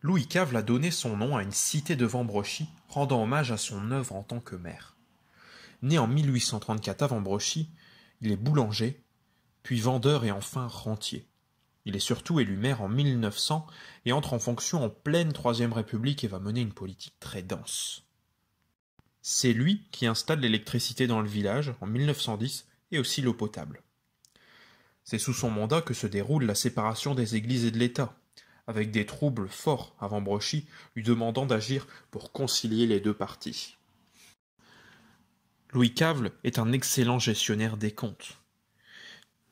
Louis Cave a donné son nom à une cité de Vambrochy, rendant hommage à son œuvre en tant que maire. Né en 1834 à Vambrochy, il est boulanger, puis vendeur et enfin rentier. Il est surtout élu maire en 1900 et entre en fonction en pleine Troisième République et va mener une politique très dense. C'est lui qui installe l'électricité dans le village en 1910 et aussi l'eau potable. C'est sous son mandat que se déroule la séparation des églises et de l'État, avec des troubles forts avant Brochy, lui demandant d'agir pour concilier les deux parties. Louis Cavle est un excellent gestionnaire des comptes.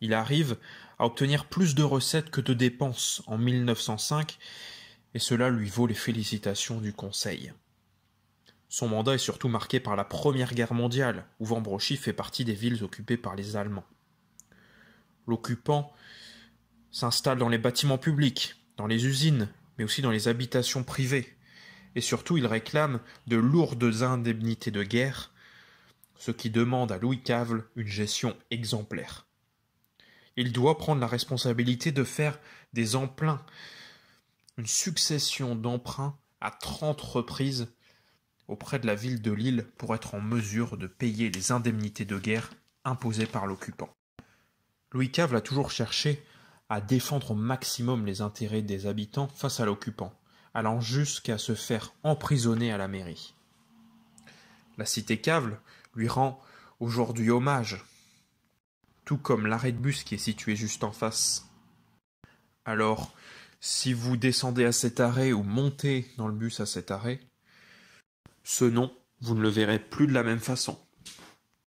Il arrive à obtenir plus de recettes que de dépenses en 1905, et cela lui vaut les félicitations du Conseil. Son mandat est surtout marqué par la Première Guerre mondiale, où Vambrochy fait partie des villes occupées par les Allemands. L'occupant s'installe dans les bâtiments publics, dans les usines, mais aussi dans les habitations privées. Et surtout, il réclame de lourdes indemnités de guerre, ce qui demande à Louis Cavle une gestion exemplaire. Il doit prendre la responsabilité de faire des emprunts, une succession d'emprunts à 30 reprises auprès de la ville de Lille pour être en mesure de payer les indemnités de guerre imposées par l'occupant. Louis Cavle a toujours cherché à défendre au maximum les intérêts des habitants face à l'occupant, allant jusqu'à se faire emprisonner à la mairie. La cité cavle lui rend aujourd'hui hommage, tout comme l'arrêt de bus qui est situé juste en face. Alors, si vous descendez à cet arrêt ou montez dans le bus à cet arrêt, ce nom, vous ne le verrez plus de la même façon.